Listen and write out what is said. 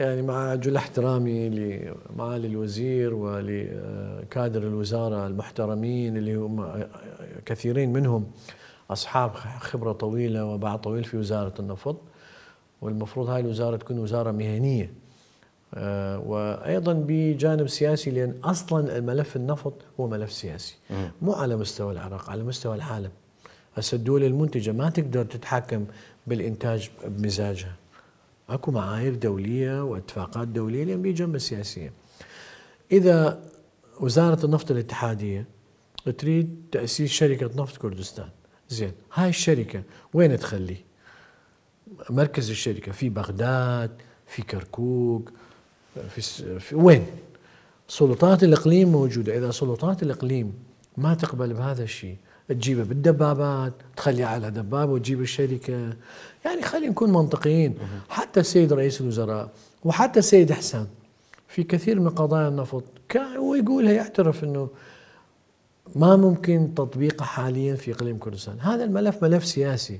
يعني مع جل احترامي لمعالي الوزير ولكادر آه، الوزارة المحترمين اللي هم آه، آه، كثيرين منهم أصحاب خبرة طويلة وباع طويل في وزارة النفط والمفروض هاي الوزارة تكون وزارة مهنية وأيضا بجانب سياسي لأن أصلا ملف النفط هو ملف سياسي مو على مستوى العراق على مستوى العالم هسه الدول المنتجة ما تقدر تتحكم بالإنتاج بمزاجها اكو معايير دوليه واتفاقات دوليه لان بيه جنبه سياسيه. اذا وزاره النفط الاتحاديه تريد تاسيس شركه نفط كردستان، زين، هاي الشركه وين تخلي؟ مركز الشركه في بغداد، في كركوك، في, س... في وين؟ سلطات الاقليم موجوده، اذا سلطات الاقليم ما تقبل بهذا الشيء، تجيبه بالدبابات تخلي على دبابه وتجيب الشركه يعني خلينا نكون منطقيين حتى السيد رئيس الوزراء وحتى السيد حسان في كثير من قضايا النفط كان هو يقولها يعترف انه ما ممكن تطبيقه حاليا في اقليم كردستان، هذا الملف ملف سياسي